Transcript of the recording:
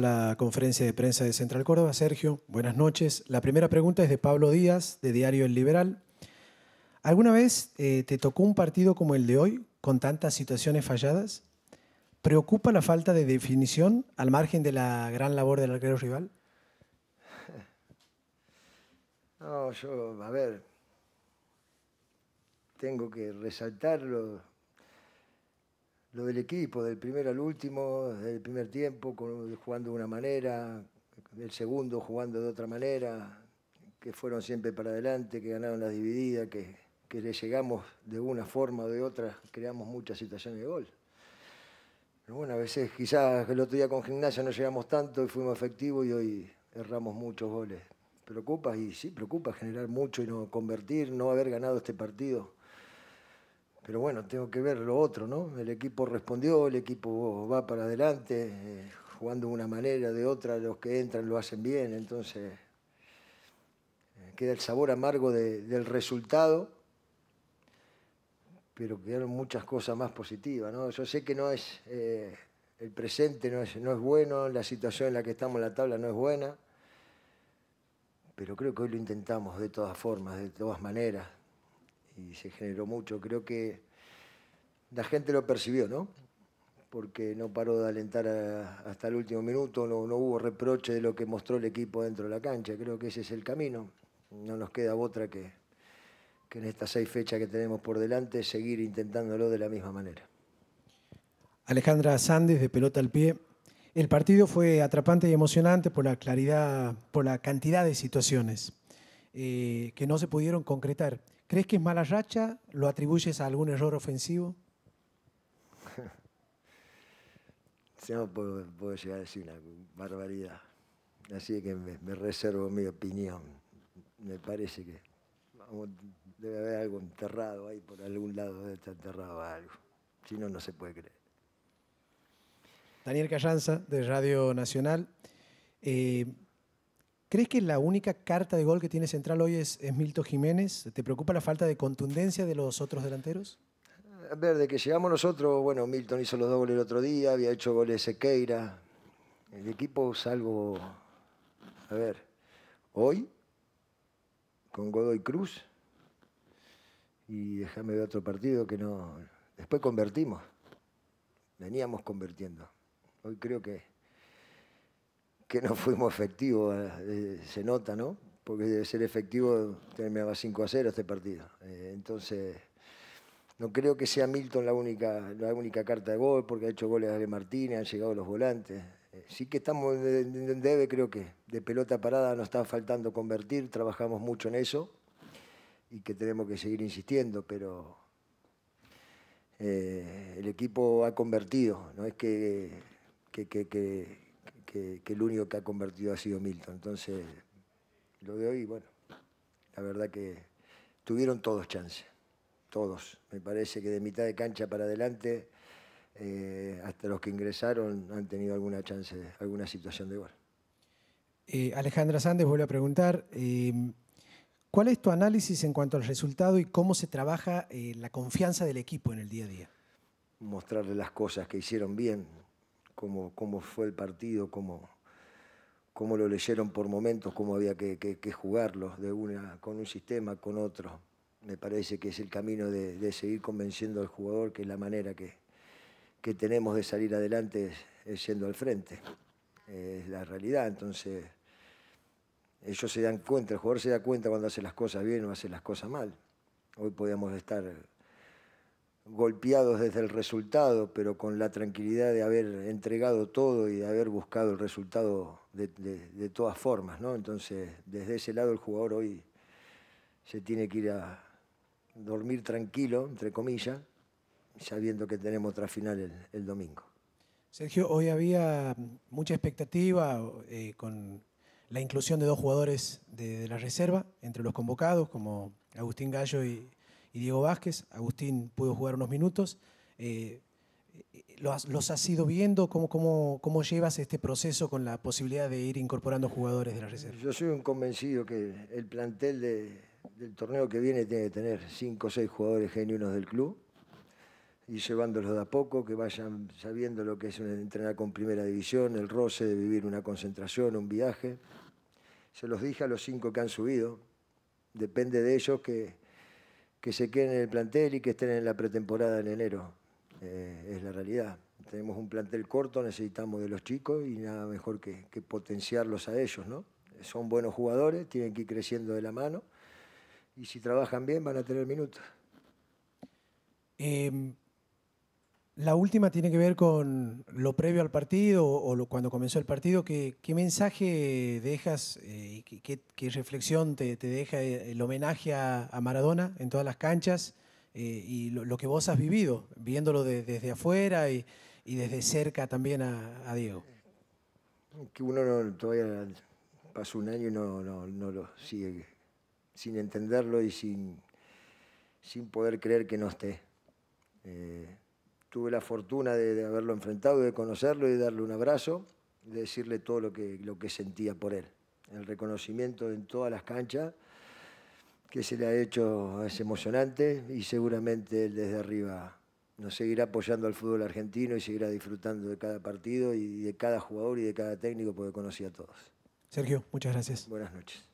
La conferencia de prensa de Central Córdoba. Sergio, buenas noches. La primera pregunta es de Pablo Díaz, de Diario El Liberal. ¿Alguna vez eh, te tocó un partido como el de hoy, con tantas situaciones falladas? ¿Preocupa la falta de definición al margen de la gran labor del arquero rival? No, yo, a ver, tengo que resaltarlo lo del equipo, del primero al último, del primer tiempo jugando de una manera, el segundo jugando de otra manera, que fueron siempre para adelante, que ganaron las divididas, que, que le llegamos de una forma o de otra, creamos muchas situaciones de gol. bueno, a veces quizás el otro día con gimnasia no llegamos tanto y fuimos efectivos y hoy erramos muchos goles. Preocupa y sí, preocupa generar mucho y no convertir, no haber ganado este partido pero bueno, tengo que ver lo otro, ¿no? El equipo respondió, el equipo va para adelante, eh, jugando de una manera, de otra, los que entran lo hacen bien, entonces eh, queda el sabor amargo del resultado, pero quedaron muchas cosas más positivas, ¿no? Yo sé que no es, eh, el presente no es, no es bueno, la situación en la que estamos en la tabla no es buena, pero creo que hoy lo intentamos de todas formas, de todas maneras y se generó mucho. Creo que la gente lo percibió, ¿no? Porque no paró de alentar hasta el último minuto, no, hubo reproche de lo que mostró el equipo dentro de la cancha. Creo que ese es el camino. No nos queda otra que, en estas seis fechas que tenemos por delante seguir intentándolo de la misma manera. Alejandra Sández, de pelota al pie. El partido fue atrapante y emocionante por la claridad, por la cantidad de situaciones eh, que no se pudieron concretar. ¿Crees que es mala racha? ¿Lo atribuyes a algún error ofensivo? si no, puedo, llegar a decir una barbaridad. Así que me, reservo mi opinión. Me parece que debe haber algo enterrado ahí, por algún lado debe estar enterrado algo. Si no, no se puede creer. Daniel Callanza, de Radio Nacional. Eh, ¿Crees que la única carta de gol que tiene Central hoy es, Milton Jiménez? ¿Te preocupa la falta de contundencia de los otros delanteros? A ver, de que llegamos nosotros, bueno, Milton hizo los dos goles el otro día, había hecho goles Sequeira. El equipo salvo... A ver, hoy, con Godoy Cruz, y déjame ver otro partido que no. Después convertimos. Veníamos convirtiendo. Hoy creo que que no fuimos efectivos, eh, se nota, ¿no? Porque debe ser efectivo terminaba 5 a 0 este partido. Eh, entonces, no creo que sea Milton la única, la única carta de gol, porque ha hecho goles Ale Martínez, han llegado los volantes. Eh, sí que estamos en debe, creo que de pelota parada nos está faltando convertir, trabajamos mucho en eso y que tenemos que seguir insistiendo, pero el equipo ha convertido, no es que, que que, el único que ha convertido ha sido Milton. Entonces, lo de hoy, bueno, la verdad que tuvieron todos chance, todos. Me parece que de mitad de cancha para adelante, eh, hasta los que ingresaron han tenido alguna chance, alguna situación de gol. Eh, Alejandra Sández vuelvo a preguntar, eh, ¿cuál es tu análisis en cuanto al resultado y cómo se trabaja la confianza del equipo en el día a día? Mostrarle las cosas que hicieron bien, cómo, fue el partido, cómo, cómo lo leyeron por momentos, cómo había que, jugarlo jugarlos de una, con un sistema, con otro. Me parece que es el camino de, seguir convenciendo al jugador que es la manera que, tenemos de salir adelante es, yendo al frente. es la realidad, entonces ellos se dan cuenta, el jugador se da cuenta cuando hace las cosas bien o hace las cosas mal. Hoy podíamos estar golpeados desde el resultado, pero con la tranquilidad de haber entregado todo y de haber buscado el resultado de, todas formas, ¿no? Entonces, desde ese lado el jugador hoy se tiene que ir a dormir tranquilo, entre comillas, sabiendo que tenemos otra final el, domingo. Sergio, hoy había mucha expectativa eh, con la inclusión de dos jugadores de la reserva entre los convocados, como Agustín Gallo y, y Diego Vázquez. Agustín pudo jugar unos minutos. Eh, eh, los, has ido viendo? ¿Cómo, cómo, llevas este proceso con la posibilidad de ir incorporando jugadores de la reserva? Yo soy un convencido que el plantel del torneo que viene tiene que tener cinco o seis jugadores genuinos del club y llevándolos de a poco, que vayan sabiendo lo que es entrenar con primera división, el roce de vivir una concentración, un viaje. Se los dije a los cinco que han subido. Depende de ellos que que se queden en el plantel y que estén en la pretemporada en enero. Eh, es la realidad. Tenemos un plantel corto, necesitamos de los chicos y nada mejor que, potenciarlos a ellos, ¿no? Son buenos jugadores, tienen que ir creciendo de la mano y si trabajan bien van a tener minutos. Eh, la última tiene que ver con lo previo al partido o cuando comenzó el partido. ¿Qué, mensaje dejas eh, y qué, reflexión te, deja eh, el homenaje a, Maradona en todas las canchas eh, y lo, que vos has vivido, viéndolo desde afuera y, desde cerca también a, Diego? Que uno no, todavía pasa un año y no, lo sigue sin entenderlo y sin, sin poder creer que no esté tuve la fortuna de, haberlo enfrentado, de conocerlo y de darle un abrazo, de decirle todo lo que, lo que sentía por él. El reconocimiento en todas las canchas que se le ha hecho es emocionante y seguramente él desde arriba nos seguirá apoyando al fútbol argentino y seguirá disfrutando de cada partido y de cada jugador y de cada técnico porque conocía a todos. Sergio, muchas gracias. Buenas noches.